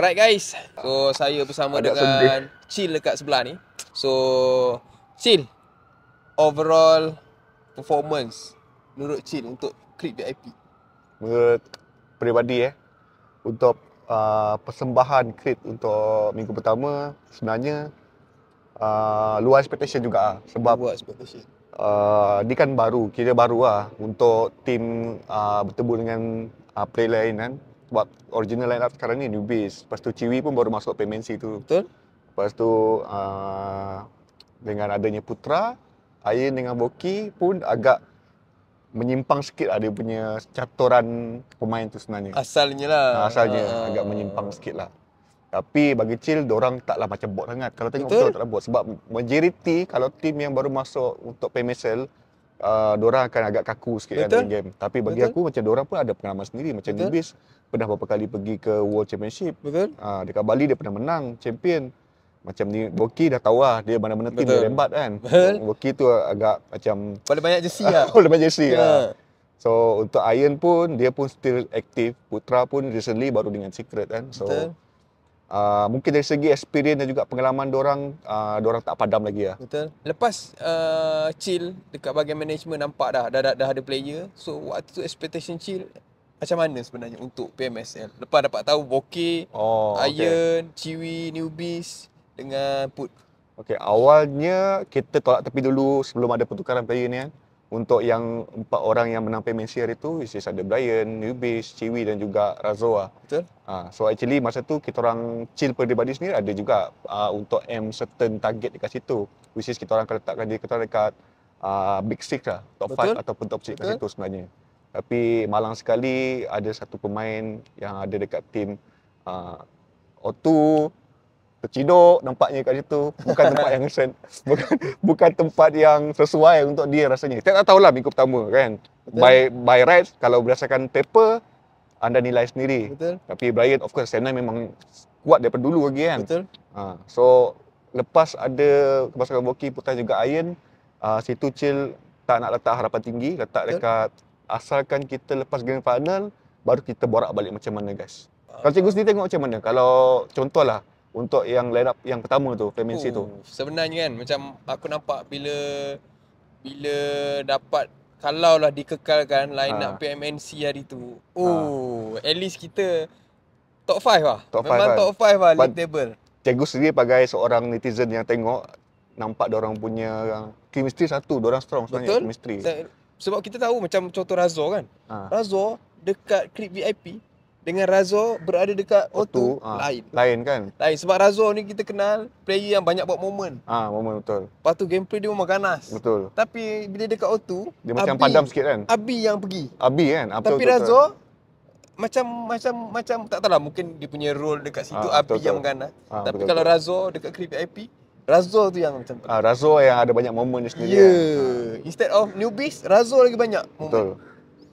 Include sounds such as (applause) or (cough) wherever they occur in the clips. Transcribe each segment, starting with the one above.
Alright guys. So saya bersama Adak dengan sendir. Chill dekat sebelah ni. So Chill overall performance menurut Chill untuk klip VIP. Menurut peribadi eh untuk uh, persembahan klip untuk minggu pertama sebenarnya uh, luar expectation juga ah sebab luar expectation. Uh, dia kan baru, kira baru lah untuk tim uh, bertemu dengan uh, player lain kan buat original line up sekarang ni new base. Lepas tu Ciwi pun baru masuk payment tu. Betul. Lepas tu uh, dengan adanya Putra, Ayin dengan Boki pun agak menyimpang sikit ada lah punya caturan pemain tu sebenarnya. Asalnya lah. Ah, asalnya uh. agak menyimpang sikit lah. Tapi bagi Chil, orang taklah macam bot sangat. Kalau tengok betul, betul taklah bot. Sebab majoriti kalau tim yang baru masuk untuk PMSL, uh, orang akan agak kaku sikit kan Betul. dalam game. Tapi bagi Betul. aku macam orang pun ada pengalaman sendiri. Macam Nibis pernah beberapa kali pergi ke World Championship. Betul. Uh, dekat Bali dia pernah menang champion. Macam ni Boki dah tahu lah dia mana-mana team dia rembat kan. Boki tu agak macam... Paling banyak jersey lah. (laughs) banyak jersey yeah. lah. So untuk Iron pun dia pun still aktif. Putra pun recently baru dengan Secret kan. So, Betul. Uh, mungkin dari segi experience dan juga pengalaman diorang uh, ah, orang tak padam lagi ya. Betul. Lepas uh, chill dekat bahagian management nampak dah, dah dah dah ada player. So waktu tu expectation chill macam mana sebenarnya untuk PMSL? Lepas dapat tahu Boke, oh, okay. Chiwi, Newbies dengan Put. Okay, awalnya kita tolak tepi dulu sebelum ada pertukaran player ni kan untuk yang empat orang yang menang payment share itu which ada Brian, Nubis, Ciwi dan juga Razoa. Betul. Uh, so actually masa tu kita orang chill peribadi sendiri ada juga uh, untuk M certain target dekat situ which is kita orang akan letakkan dia kita dekat uh, big six lah top five ataupun top six dekat situ sebenarnya. Tapi malang sekali ada satu pemain yang ada dekat team uh, o terciduk nampaknya kat situ bukan tempat (laughs) yang sen bukan bukan tempat yang sesuai untuk dia rasanya tak tahu lah minggu pertama kan by by rights kalau berdasarkan paper anda nilai sendiri Betul. tapi Brian of course Senai memang kuat daripada dulu lagi kan Betul. Ha, so lepas ada kemasukan Boki putar juga Iron uh, ha, si Tuchel tak nak letak harapan tinggi letak Betul. dekat asalkan kita lepas grand final baru kita borak balik macam mana guys ah. kalau cikgu sendiri tengok macam mana kalau contohlah untuk yang line yang pertama tu Feminsi oh, tu sebenarnya kan macam aku nampak bila bila dapat kalau lah dikekalkan line ha. PMNC hari tu ha. oh ha. at least kita top 5 lah top memang five, kan? top 5 kan? lah league table cikgu sendiri sebagai seorang netizen yang tengok nampak dia orang punya chemistry satu dia orang strong sebenarnya Betul? chemistry sebab kita tahu macam contoh Razor kan ha. Razor dekat clip VIP dengan Razo berada dekat o ha, ah, lain. Lain kan? Lain. Sebab Razo ni kita kenal player yang banyak buat moment. Ah, ha, moment betul. Lepas tu gameplay dia memang ganas. Betul. Tapi bila dekat O2, dia macam padam sikit kan? Abi yang pergi. Abi kan? Apa Tapi Razor macam macam macam tak tahulah mungkin dia punya role dekat situ ha, Abi yang ganas. Ha, Tapi betul-betul. kalau Razo dekat creep IP, Razo tu yang macam ha, Razo yang ada banyak moment dia sendiri. Ya. Yeah. Kan? Ha. Instead of newbies, Razo lagi banyak moment. Betul.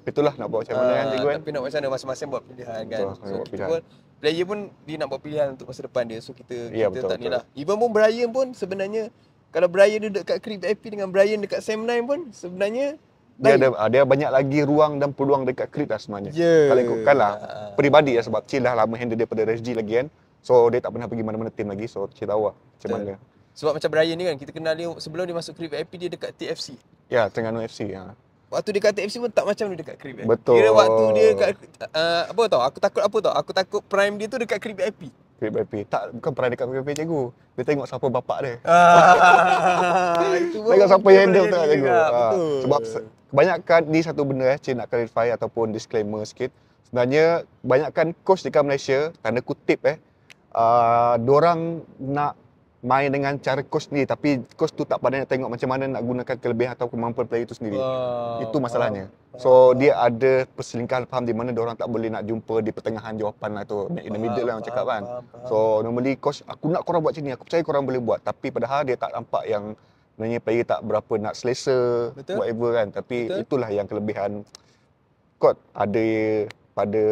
Itulah nak buat macam mana uh, kan ah, cikgu kan. Tapi nak macam mana masing-masing buat pilihan kan. Betul, so kita pilihan. pun player pun dia nak buat pilihan untuk masa depan dia. So kita yeah, kita betul, tak nilah. Even pun Brian pun sebenarnya kalau Brian duduk kat Crib IP dengan Brian dekat Sam 9 pun sebenarnya dia baik. ada ah, banyak lagi ruang dan peluang dekat Crib lah sebenarnya. Yeah. Kalau ikutkanlah uh. Ah, peribadi ya sebab Cil dah lama handle dia pada RSG lagi kan. So dia tak pernah pergi mana-mana team lagi. So Cil tahu lah macam mana. Sebab macam Brian ni kan kita kenal dia sebelum dia masuk Crib IP dia dekat TFC. Ya, yeah, Terengganu FC. Ya waktu dia kata FC pun tak macam dia dekat Crib. Betul. Kira waktu dia kat uh, apa tau? Aku takut apa tau? Aku takut prime dia tu dekat Crib IP. Crib IP. Tak bukan prime dekat Crib IP cikgu. Dia tengok siapa bapak dia. Ah, (laughs) tengok siapa yang handle tu cikgu. Ha. Sebab kebanyakan ni satu benda eh, Cik nak clarify ataupun disclaimer sikit. Sebenarnya banyakkan coach dekat Malaysia tanda kutip eh uh, ah, diorang nak main dengan cara coach ni tapi coach tu tak pandai nak tengok macam mana nak gunakan kelebihan atau kemampuan player itu sendiri. Wow. Itu masalahnya. Wow. So dia ada perselingkahan faham di mana dia orang tak boleh nak jumpa di pertengahan jawapan atau lah in the middle lah orang cakap kan. So normally coach aku nak korang buat macam ni, aku percaya korang boleh buat tapi padahal dia tak nampak yang nanya player tak berapa nak selesa Betul. whatever kan tapi Betul. itulah yang kelebihan coach ada pada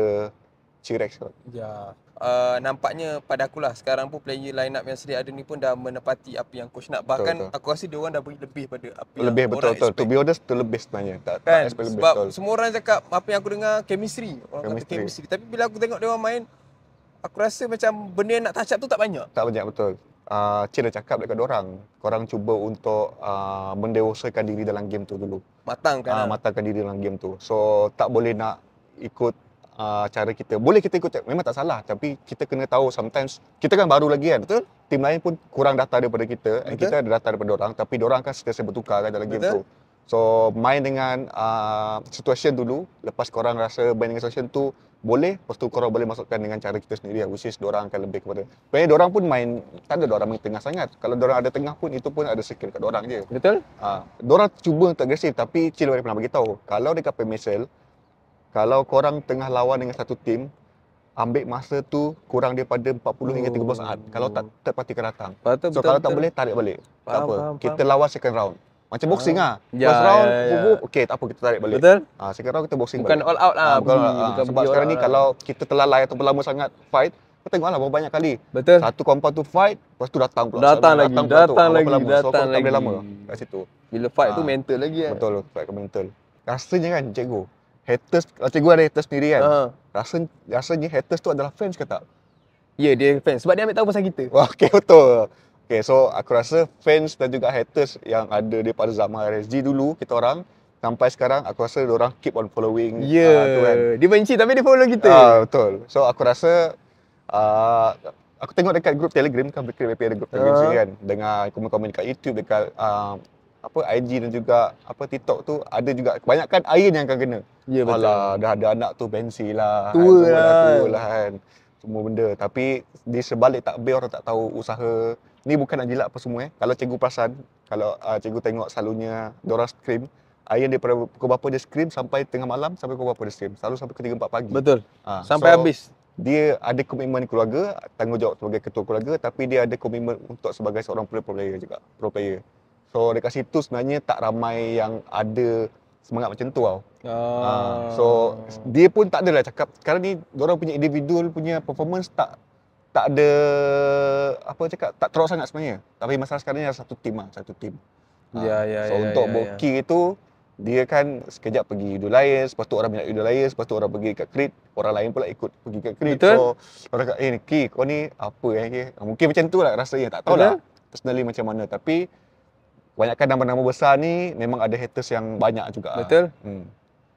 Cirex. Ya. Yeah. Uh, nampaknya pada aku lah sekarang pun player line up yang sedia ada ni pun dah menepati apa yang coach nak bahkan betul, betul. aku rasa dia orang dah beri lebih pada apa lebih yang betul, betul. expect to be honest tu lebih sebenarnya tak, kan? tak sebab betul. semua orang cakap apa yang aku dengar chemistry orang chemistry. kata chemistry tapi bila aku tengok dia orang main aku rasa macam benda yang nak touch up tu tak banyak tak banyak betul uh, Cik cakap dekat orang, korang cuba untuk uh, mendewasakan diri dalam game tu dulu. Matangkan. Uh, matangkan diri dalam game tu. So, tak boleh nak ikut uh, cara kita. Boleh kita ikut memang tak salah tapi kita kena tahu sometimes kita kan baru lagi kan betul? Tim lain pun kurang data daripada kita betul? and kita ada data daripada orang tapi orang kan sentiasa bertukar kan dalam betul? tu. So main dengan uh, situation dulu lepas korang rasa main dengan situation tu boleh lepas tu korang boleh masukkan dengan cara kita sendiri lah. which is diorang akan lebih kepada sebenarnya diorang pun main tak ada diorang main tengah sangat kalau diorang ada tengah pun itu pun ada skill kat diorang je betul uh, ah, diorang cuba untuk agresif tapi Cil pernah bagi tahu kalau dekat pemesel kalau korang tengah lawan dengan satu tim ambil masa tu kurang daripada 40 oh. hingga 30 saat kalau tak terpati akan datang so betul, kalau tak boleh tarik balik faham, tak apa faham, faham. kita lawan second round macam ah. boxing ah. Ha. First ya, round, ya, ya. okey tak apa kita tarik balik. Betul? Ah, ha, sekarang kita boxing bukan balik. Bukan all out lah. Ha, ha. sebab sekarang ni kalau kita terlalai atau berlama sangat fight, kita tengoklah berapa banyak kali. Betul. Satu kompa tu fight, lepas tu datang pula. Datang lagi, datang, datang lagi, datang, datang, datang lagi. Lama. Kat situ. Bila fight ha. tu mental lagi kan. Betul, fight ke mental. Rasanya kan, cikgu haters macam gua ada haters sendiri kan. Uh. Ah. Rasa rasanya haters tu adalah fans ke tak? Ya, yeah, dia fans sebab dia ambil tahu pasal kita. Wah, (laughs) oh, okay, betul. Okay, so aku rasa fans dan juga haters yang ada daripada zaman RSG dulu, kita orang sampai sekarang aku rasa orang keep on following ya yeah. uh, kan. dia benci tapi dia follow kita uh, betul so aku rasa uh, aku tengok dekat grup telegram kan berkira-kira ada grup telegram uh. kan dengan komen-komen dekat youtube dekat uh, apa IG dan juga apa TikTok tu ada juga kebanyakan iron yang akan kena. Ya betul. Alah, dah ada anak tu bensi lah, kan, lah. Tua kan, lah. Tua kan. Semua benda. Tapi di sebalik tak takbir orang tak tahu usaha. Ni bukan nak jilat apa semua eh. Kalau cikgu perasan, kalau uh, cikgu tengok selalunya Dora scream, dia daripada pukul berapa dia scream sampai tengah malam sampai pukul berapa dia scream. Selalu sampai ketiga empat pagi. Betul. Ha. sampai so, habis. Dia ada komitmen keluarga, tanggungjawab sebagai ketua keluarga tapi dia ada komitmen untuk sebagai seorang pro player juga. Pro player. So dekat situ sebenarnya tak ramai yang ada semangat macam tu tau. Ah. Uh, so ah. dia pun tak adalah cakap sekarang ni orang punya individu, punya performance tak tak ada apa cakap tak teruk sangat sebenarnya. Tapi masalah sekarang ni ada satu team lah, satu tim. Ah, ya uh, ya so, ya. So untuk ya, Boki ya. itu dia kan sekejap pergi Udolayas, lepas tu orang minat Udolayas, lepas tu orang pergi kat Crit, orang lain pula ikut pergi kat Crit. Betul? So orang kata, eh ni, kau ni apa eh? Mungkin macam tu lah rasa dia ya, tak tahu lah. Personally macam mana, tapi Banyakkan nama-nama besar ni memang ada haters yang banyak juga. Betul. Hmm.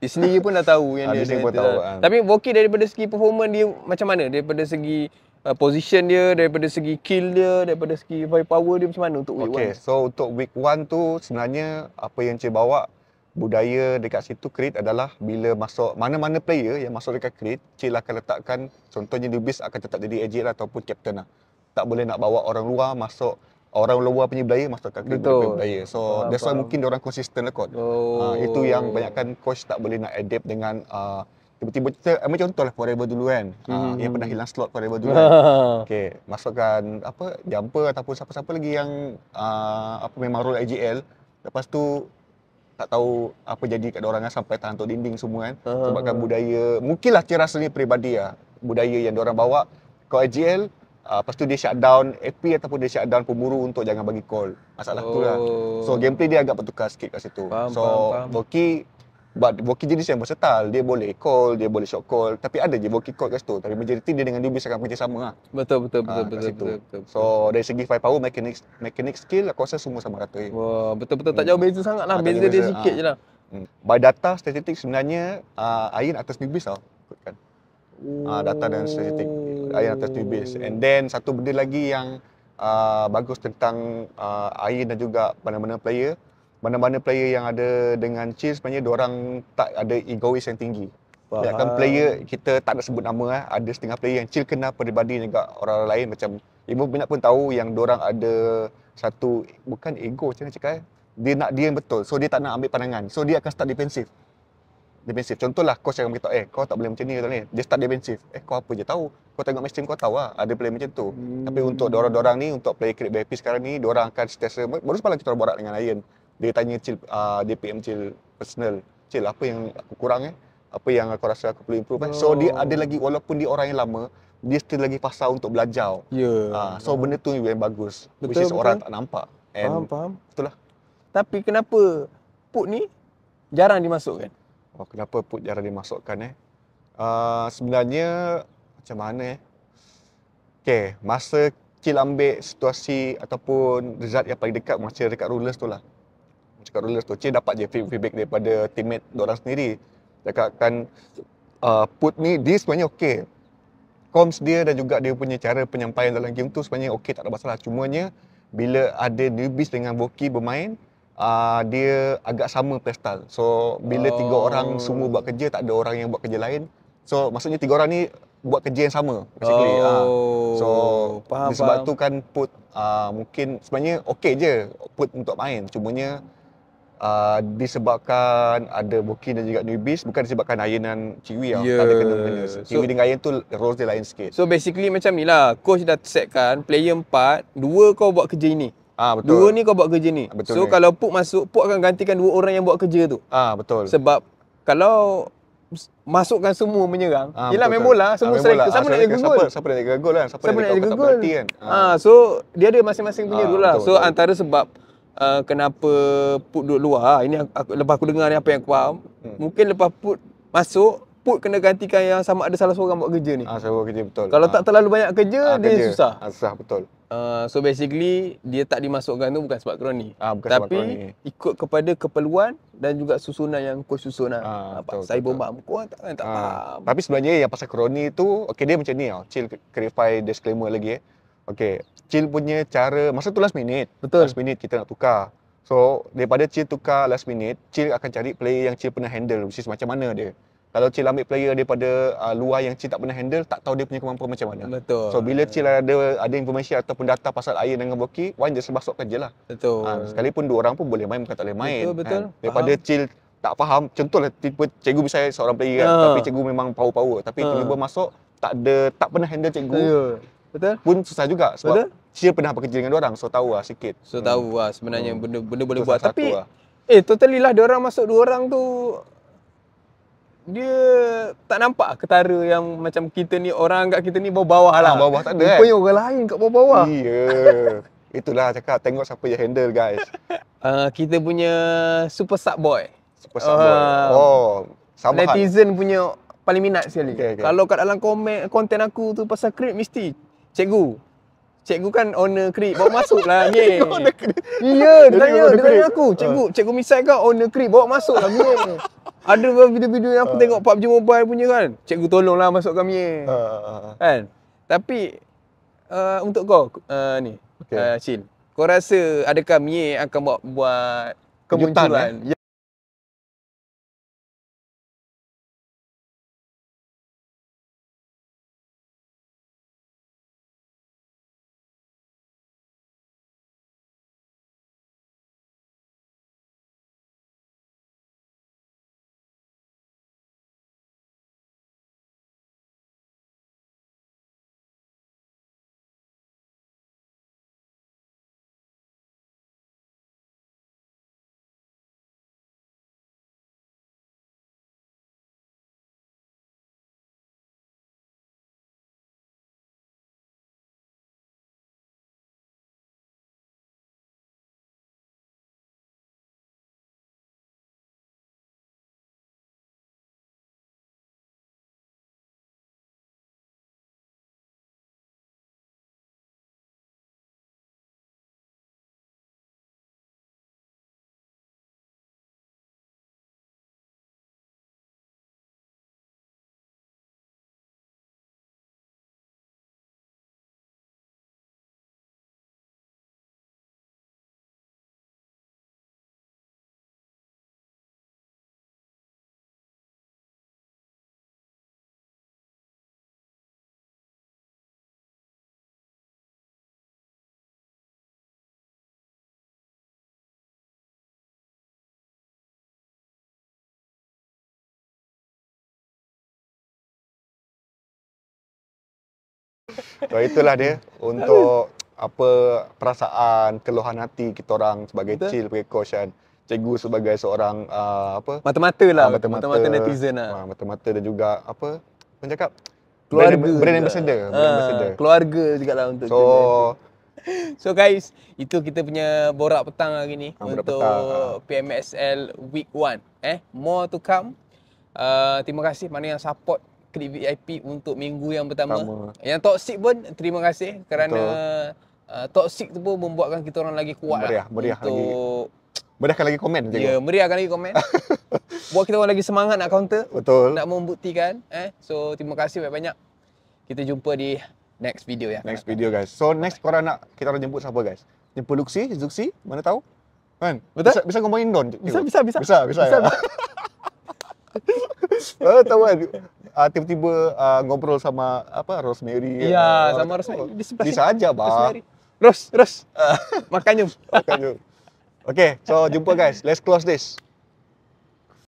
Dia sendiri pun dah tahu (laughs) yang ah, dia, dia, dia tahu. Kan. Tapi Voki daripada segi performance dia macam mana? Daripada segi uh, position dia, daripada segi kill dia, daripada segi firepower dia macam mana untuk week 1? Okay, so untuk week 1 tu sebenarnya apa yang Cik bawa budaya dekat situ crit adalah bila masuk mana-mana player yang masuk dekat crit, Cik lah akan letakkan contohnya Dubis akan tetap jadi agent lah, ataupun captain lah. Tak boleh nak bawa orang luar masuk orang luar punya belaya masuk kat kita belaya. So faham, that's why faham. mungkin orang konsisten lah kot. Ah, oh. Uh, itu yang banyakkan coach tak boleh nak adapt dengan uh, tiba-tiba kita eh, macam contohlah forever dulu kan. Ah, hmm. Uh, yang hmm, pernah hmm. hilang slot forever dulu. kan. (laughs) Okey, masukkan apa jumper ataupun siapa-siapa lagi yang uh, apa memang role AGL. Lepas tu tak tahu apa jadi kat orang kan, sampai tahan tu dinding semua kan. Sebabkan budaya, mungkinlah cerasa ni peribadi lah. Budaya yang orang bawa kau AGL Uh, lepas tu dia shutdown AP ataupun dia shutdown pemburu untuk jangan bagi call. Masalah oh. tu lah. Oh. So gameplay dia agak bertukar sikit kat situ. Faham, so Voki but Voki jenis yang versatil. Dia boleh call, dia boleh short call. Tapi ada je Voki call kat situ. Tapi majoriti dia dengan Lubis akan kerjasama lah. Betul, betul, ah, betul, uh, betul, betul, betul, betul, betul, So dari segi firepower, mechanic, mechanic skill, aku rasa semua sama rata. Wah, betul, betul. Tak hmm. jauh beza sangat lah. Beza, beza, dia sikit je ah. lah. Hmm. By data, statistik sebenarnya uh, atas Lubis tau. Kan? Oh. Uh, data dan statistik air atas tubis. And then satu benda lagi yang uh, bagus tentang uh, air dan juga mana-mana player, mana-mana player yang ada dengan Chiefs sebenarnya dia orang tak ada egois yang tinggi. Faham. Kan player kita tak nak sebut nama eh. ada setengah player yang chill kena peribadi juga orang lain macam ibu minat pun tahu yang dia orang ada satu bukan ego macam mana cakap eh. Dia nak dia yang betul. So dia tak nak ambil pandangan. So dia akan start defensif defensive. Contohlah coach akan beritahu, eh kau tak boleh macam ni atau ni. Dia start defensive. Eh kau apa je tahu. Kau tengok match team kau tahu lah. Ada player macam tu. Hmm. Tapi untuk dorang-dorang ni, untuk player kredit BIP sekarang ni, dorang akan setiasa. Baru sepalang kita borak dengan Ryan. Dia tanya Cil, uh, ah, DPM Cil personal. Cil, apa yang aku kurang eh? Apa yang aku rasa aku perlu improve kan? Oh. So dia ada oh. lagi, walaupun dia orang yang lama, dia still lagi pasal untuk belajar. Ya. Yeah. Uh, so benda tu yang bagus. Betul, which is betul. orang tak nampak. And faham, faham. Itulah. Tapi kenapa put ni jarang dimasukkan? Oh, kenapa put jarang dimasukkan eh? Uh, sebenarnya macam mana eh? Okay, masa kill ambil situasi ataupun result yang paling dekat macam dekat rulers tu lah. Macam kat rulers tu, Cik dapat je feedback daripada teammate orang sendiri. Cakap kan uh, put ni, dia sebenarnya okay. Comms dia dan juga dia punya cara penyampaian dalam game tu sebenarnya okay tak ada masalah. Cumanya bila ada newbies dengan Voki bermain, uh, dia agak sama pestal. So bila oh. tiga orang semua buat kerja tak ada orang yang buat kerja lain. So maksudnya tiga orang ni buat kerja yang sama basically. Ah. Oh. Uh. So faham, sebab faham. tu kan put uh, mungkin sebenarnya okey je put untuk main. Cumanya uh, disebabkan ada Boki dan juga Newbies bukan disebabkan Ayan dan Ciwi yeah. tak ada kena-kena Ciwi dengan Ayan tu role dia lain sikit so basically macam ni lah coach dah setkan player 4 dua kau buat kerja ini Ah betul. Dua ni kau buat kerja ni. Betul so ni. kalau Puk masuk, Puk akan gantikan dua orang yang buat kerja tu. Ah betul. Sebab kalau masukkan semua menyerang, ah, yalah main bola, semua sering. Ah, striker, siapa nak jaga gol? Siapa, siapa nak jaga gol kan? Siapa, siapa nak jaga gol? Kan? Ah. ah so dia ada masing-masing punya ah, lah. So betul. antara sebab uh, kenapa Puk duduk luar, ah, ini aku, lepas aku dengar ni apa yang aku faham, hmm. mungkin lepas Puk masuk Put kena gantikan yang sama ada salah seorang buat kerja ni. Ah, salah seorang kerja betul. Kalau ah. tak terlalu banyak kerja, ah, dia kerja. susah. Ah, susah betul. Uh, so basically dia tak dimasukkan tu bukan sebab kroni. Ah, bukan Tapi sebab kroni. ikut kepada keperluan dan juga susunan yang kau susun lah. Saya pun kau tak tak ah. faham. Tapi sebenarnya yang pasal kroni tu okey dia macam ni ah. Chill clarify disclaimer lagi eh. Okey, chill punya cara masa tu last minute. Betul. Last minute kita nak tukar. So, daripada chill tukar last minute, chill akan cari player yang chill pernah handle which is macam mana dia kalau Cil ambil player daripada uh, luar yang Cil tak pernah handle, tak tahu dia punya kemampuan macam mana. Betul. So, bila Cil ada ada informasi ataupun data pasal air dengan Boki, Wan just masukkan je lah. Betul. Ha, sekalipun dua orang pun boleh main, bukan tak boleh main. Betul, betul. Ha, daripada faham. Cil tak faham, contohlah tipe cikgu misalnya seorang player kan, ha. tapi cikgu memang power-power. Tapi ha. tiba-tiba masuk, tak ada, tak pernah handle cikgu. Betul. betul. Pun susah juga sebab betul? Cil pernah bekerja dengan dua orang, so tahu lah sikit. So, hmm. tahu lah sebenarnya hmm. benda, benda boleh buat. Tapi, lah. eh totally lah, dua orang masuk, dua orang tu dia tak nampak ketara yang macam kita ni orang anggap kita ni bawah-bawah ah, lah. Ha, bawah tak ada Rupanya kan? orang lain kat bawah-bawah. Iya, Yeah. Itulah cakap tengok siapa yang handle guys. Uh, kita punya super sub boy. Super sub uh, boy. Ah, oh, sama Netizen punya paling minat sekali. Okay, okay. Kalau kat dalam komen konten aku tu pasal krip mesti cikgu. Cikgu kan owner krip. Bawa masuk lah (laughs) ni. Iya, dia tanya, dia aku. Cikgu, uh. cikgu misal kau owner krip. Bawa masuk lah ni. (laughs) Ada video-video yang aku uh. tengok PUBG Mobile punya kan. Cikgu tolonglah masukkan mie. Uh. Ah, ah, kan? Tapi uh, untuk kau uh, ni, okay. uh, Chin. Kau rasa adakah mie akan buat buat kemunculan? Kejutan, eh? So itulah dia untuk apa perasaan keluhan hati kita orang sebagai Betul. chill sebagai coach kan. Cikgu sebagai seorang uh, apa mata-mata lah ah, mata-mata, mata-mata netizen lah. Uh, mata-mata dan juga apa orang cakap keluarga brand, brand bersedia, brand ha, ambassador. Keluarga juga lah untuk So kita. (laughs) So guys, itu kita punya borak petang hari ni ha, untuk petang. PMSL week 1. Eh, more to come. Uh, terima kasih mana yang support klik VIP untuk minggu yang pertama. Tama. Yang toxic pun terima kasih kerana uh, toxic tu pun membuatkan kita orang lagi kuat. Meriah, lah meriah untuk... lagi. Meriahkan lagi komen cikgu. Ya, meriahkan lagi komen. (laughs) Buat kita orang lagi semangat nak counter. Betul. Nak membuktikan. Eh? So, terima kasih banyak-banyak. Kita jumpa di next video ya. Next video guys. So, next korang nak kita orang jemput siapa guys? Jemput Luxi, Zuxi, mana tahu? Kan? Betul? Bisa, bisa ngomongin Don? Bisa, bisa, bisa. Bisa, bisa. Ya. bisa, bisa, bisa, bisa, bisa. Ah, tahu kan? Uh, tiba-tiba uh, ngobrol sama apa Rosemary. Iya, uh, ah, sama Rosemary di sebelah. Bisa aja, Bang. Rosemary. Ros, Ros. makanya. makanya. Oke, so jumpa guys. Let's close this.